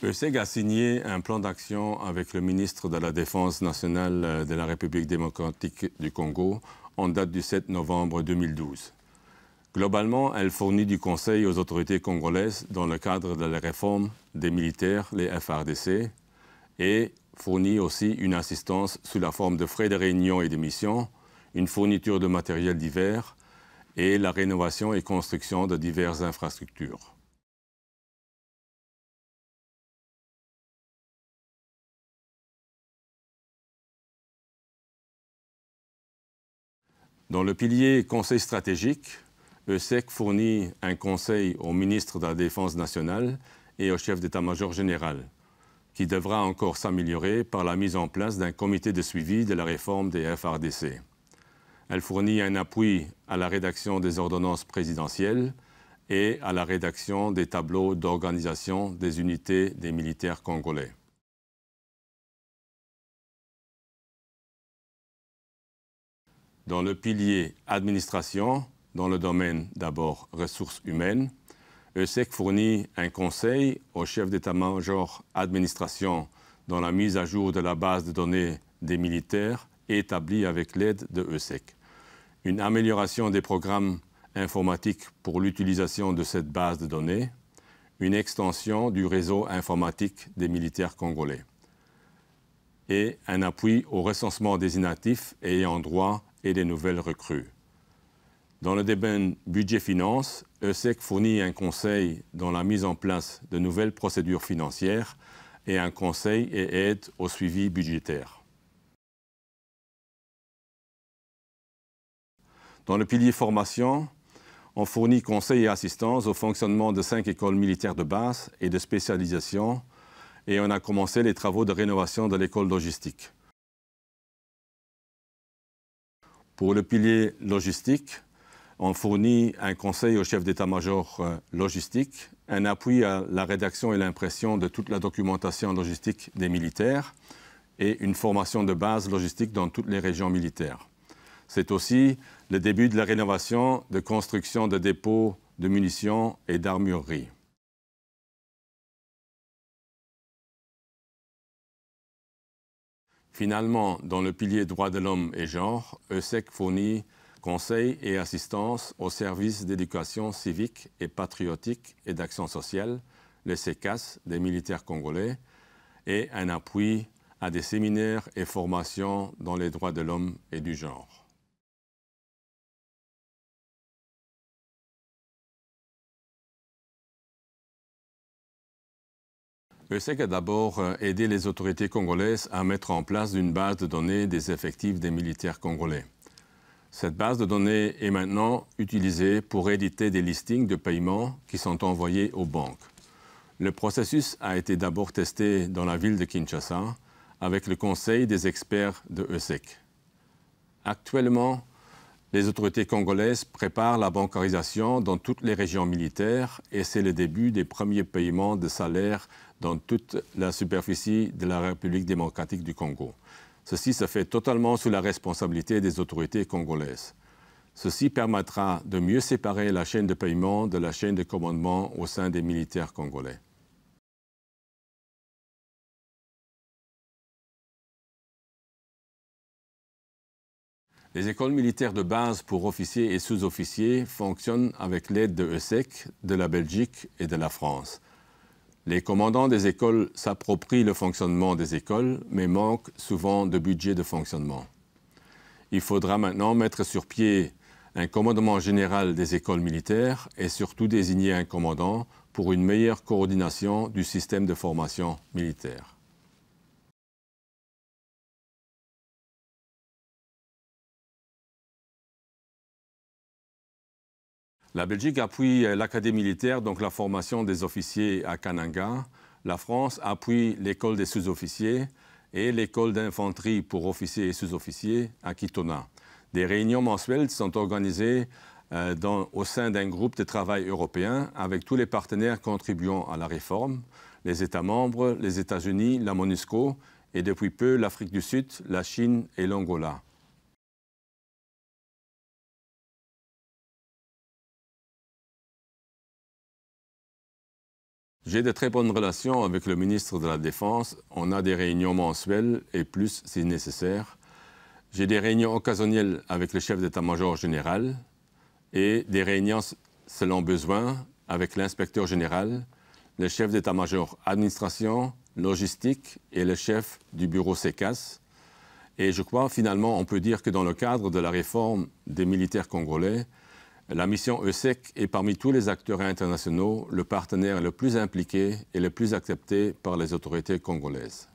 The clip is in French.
Le SEG a signé un plan d'action avec le ministre de la Défense nationale euh, de la République démocratique du Congo en date du 7 novembre 2012. Globalement, elle fournit du conseil aux autorités congolaises dans le cadre de la réforme des militaires, les FRDC, et fournit aussi une assistance sous la forme de frais de réunion et de missions, une fourniture de matériel divers et la rénovation et construction de diverses infrastructures. Dans le pilier Conseil stratégique, ESEC fournit un conseil au ministre de la Défense nationale et au chef d'état-major général, qui devra encore s'améliorer par la mise en place d'un comité de suivi de la réforme des FRDC. Elle fournit un appui à la rédaction des ordonnances présidentielles et à la rédaction des tableaux d'organisation des unités des militaires congolais. dans le pilier administration, dans le domaine d'abord ressources humaines. ESEC fournit un conseil au chef d'état-major administration dans la mise à jour de la base de données des militaires établie avec l'aide de ESEC. Une amélioration des programmes informatiques pour l'utilisation de cette base de données, une extension du réseau informatique des militaires congolais et un appui au recensement des inactifs ayant droit et des nouvelles recrues. Dans le débat budget finance, ESEC fournit un conseil dans la mise en place de nouvelles procédures financières et un conseil et aide au suivi budgétaire. Dans le pilier formation, on fournit conseil et assistance au fonctionnement de cinq écoles militaires de base et de spécialisation et on a commencé les travaux de rénovation de l'école logistique. Pour le pilier logistique, on fournit un conseil au chef d'état-major euh, logistique, un appui à la rédaction et l'impression de toute la documentation logistique des militaires et une formation de base logistique dans toutes les régions militaires. C'est aussi le début de la rénovation de construction de dépôts de munitions et d'armureries. Finalement, dans le pilier Droits de l'homme et genre, ESSEC fournit conseils et assistance aux services d'éducation civique et patriotique et d'action sociale, les CECAS des militaires congolais, et un appui à des séminaires et formations dans les droits de l'homme et du genre. a d'abord euh, aidé les autorités congolaises à mettre en place une base de données des effectifs des militaires congolais. Cette base de données est maintenant utilisée pour éditer des listings de paiements qui sont envoyés aux banques. Le processus a été d'abord testé dans la ville de Kinshasa avec le conseil des experts de ESEC. Actuellement, les autorités congolaises préparent la bancarisation dans toutes les régions militaires et c'est le début des premiers paiements de salaire dans toute la superficie de la République démocratique du Congo. Ceci se fait totalement sous la responsabilité des autorités congolaises. Ceci permettra de mieux séparer la chaîne de paiement de la chaîne de commandement au sein des militaires congolais. Les écoles militaires de base pour officiers et sous-officiers fonctionnent avec l'aide de ESEC de la Belgique et de la France. Les commandants des écoles s'approprient le fonctionnement des écoles, mais manquent souvent de budget de fonctionnement. Il faudra maintenant mettre sur pied un commandement général des écoles militaires et surtout désigner un commandant pour une meilleure coordination du système de formation militaire. La Belgique appuie euh, l'académie militaire, donc la formation des officiers à Kananga. La France appuie l'école des sous-officiers et l'école d'infanterie pour officiers et sous-officiers à Kitona. Des réunions mensuelles sont organisées euh, au sein d'un groupe de travail européen avec tous les partenaires contribuant à la réforme, les États membres, les États-Unis, la MONUSCO et depuis peu l'Afrique du Sud, la Chine et l'Angola. J'ai de très bonnes relations avec le ministre de la Défense. On a des réunions mensuelles et plus si nécessaire. J'ai des réunions occasionnelles avec le chef d'état-major général et des réunions selon besoin avec l'inspecteur général, le chef d'état-major administration, logistique et le chef du bureau SECAS. Et je crois finalement, on peut dire que dans le cadre de la réforme des militaires congolais, la mission ESEC est parmi tous les acteurs internationaux le partenaire le plus impliqué et le plus accepté par les autorités congolaises.